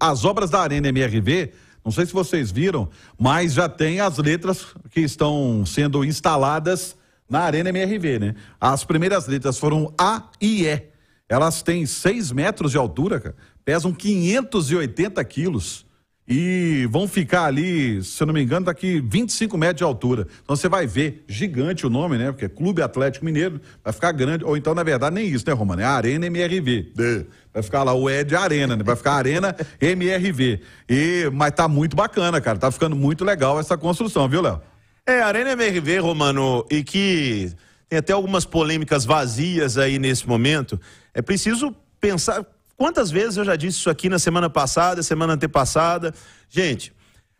As obras da Arena MRV, não sei se vocês viram, mas já tem as letras que estão sendo instaladas na Arena MRV, né? As primeiras letras foram A e E. Elas têm 6 metros de altura, cara, pesam 580 quilos e vão ficar ali, se eu não me engano, daqui 25 metros de altura. Então você vai ver, gigante o nome, né? Porque é Clube Atlético Mineiro, vai ficar grande. Ou então, na verdade, nem isso, né, Romano? É Arena MRV. É. Vai ficar lá o E de Arena, né? Vai ficar Arena MRV. E, mas tá muito bacana, cara. Tá ficando muito legal essa construção, viu, Léo? É, Arena MRV, Romano, e que tem até algumas polêmicas vazias aí nesse momento. É preciso pensar Quantas vezes eu já disse isso aqui na semana passada, semana antepassada? Gente,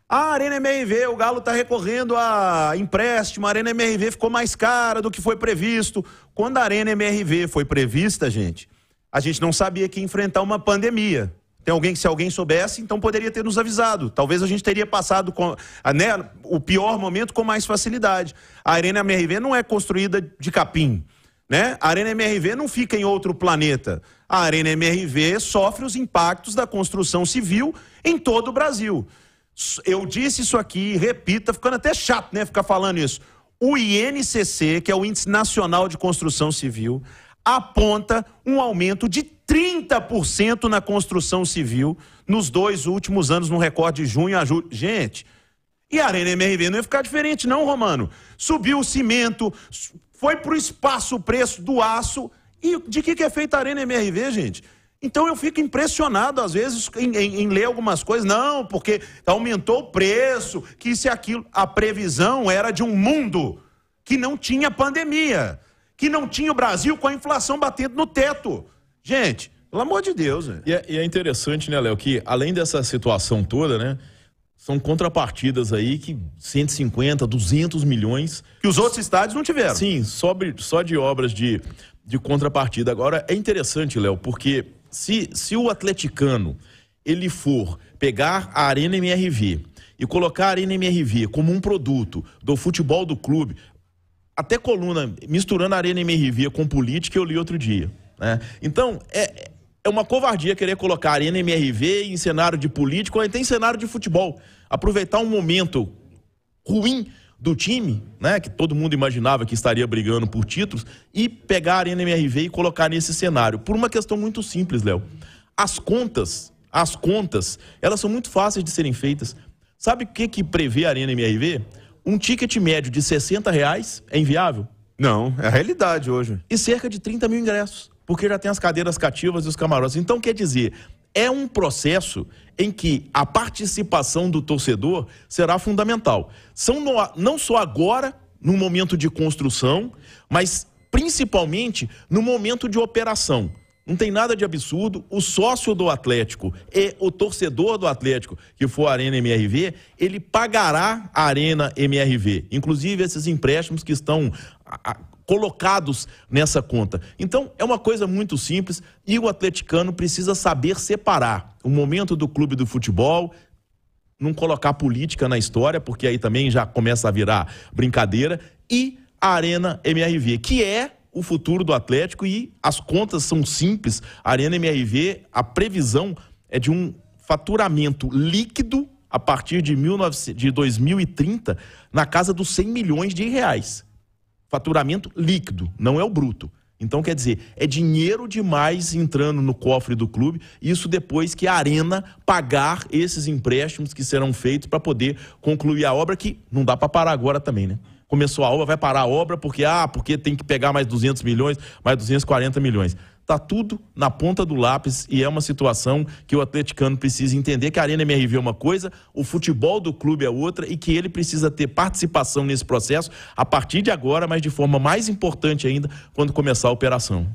a Arena MRV, o Galo está recorrendo a empréstimo, a Arena MRV ficou mais cara do que foi previsto. Quando a Arena MRV foi prevista, gente, a gente não sabia que ia enfrentar uma pandemia. Tem alguém que, se alguém soubesse, então poderia ter nos avisado. Talvez a gente teria passado com, né, o pior momento com mais facilidade. A Arena MRV não é construída de capim. Né? A Arena MRV não fica em outro planeta a Arena MRV sofre os impactos da construção civil em todo o Brasil. Eu disse isso aqui, repita, ficando até chato, né, ficar falando isso. O INCC, que é o Índice Nacional de Construção Civil, aponta um aumento de 30% na construção civil nos dois últimos anos, no recorde de junho a julho. Gente, e a Arena MRV não ia ficar diferente, não, Romano. Subiu o cimento, foi para o espaço o preço do aço, e de que, que é feita a Arena MRV, gente? Então eu fico impressionado, às vezes, em, em, em, ler algumas coisas. Não, porque aumentou o preço, que isso e aquilo. A previsão era de um mundo que não tinha pandemia, que não tinha o Brasil com a inflação batendo no teto. Gente, pelo amor de Deus. E, é, e é interessante, né, Léo, que além dessa situação toda, né? São contrapartidas aí que 150, 200 milhões. Que os outros estádios não tiveram. Sim, sobre, só de obras de de contrapartida. Agora, é interessante, Léo, porque se, se o atleticano ele for pegar a Arena MRV e colocar a Arena MRV como um produto do futebol do clube, até coluna, misturando a Arena MRV com política, eu li outro dia. Né? Então, é, é uma covardia querer colocar a Arena MRV em cenário de político ou até em cenário de futebol. Aproveitar um momento ruim do time, né, que todo mundo imaginava que estaria brigando por títulos, e pegar a Arena MRV e colocar nesse cenário. Por uma questão muito simples, Léo. As contas, as contas, elas são muito fáceis de serem feitas. Sabe o que, que prevê a Arena MRV? Um ticket médio de 60 reais é inviável? Não, é a realidade hoje. E cerca de 30 mil ingressos, porque já tem as cadeiras cativas e os camarotes. Então, quer dizer, é um processo em que a participação do torcedor será fundamental. São no, não só agora, no momento de construção, mas principalmente no momento de operação. Não tem nada de absurdo. O sócio do Atlético e o torcedor do Atlético, que for a Arena MRV, ele pagará a Arena MRV. Inclusive, esses empréstimos que estão colocados nessa conta. Então, é uma coisa muito simples e o atleticano precisa saber separar o momento do clube do futebol, não colocar política na história, porque aí também já começa a virar brincadeira, e a Arena MRV, que é o futuro do Atlético e as contas são simples. A Arena MRV, a previsão é de um faturamento líquido a partir de, 19... de 2030 na casa dos 100 milhões de reais faturamento líquido, não é o bruto. Então, quer dizer, é dinheiro demais entrando no cofre do clube, isso depois que a Arena pagar esses empréstimos que serão feitos para poder concluir a obra, que não dá para parar agora também, né? começou a obra, vai parar a obra porque ah, porque tem que pegar mais 200 milhões, mais 240 milhões. Tá tudo na ponta do lápis e é uma situação que o atleticano precisa entender que a Arena MRV é uma coisa, o futebol do clube é outra e que ele precisa ter participação nesse processo a partir de agora, mas de forma mais importante ainda quando começar a operação.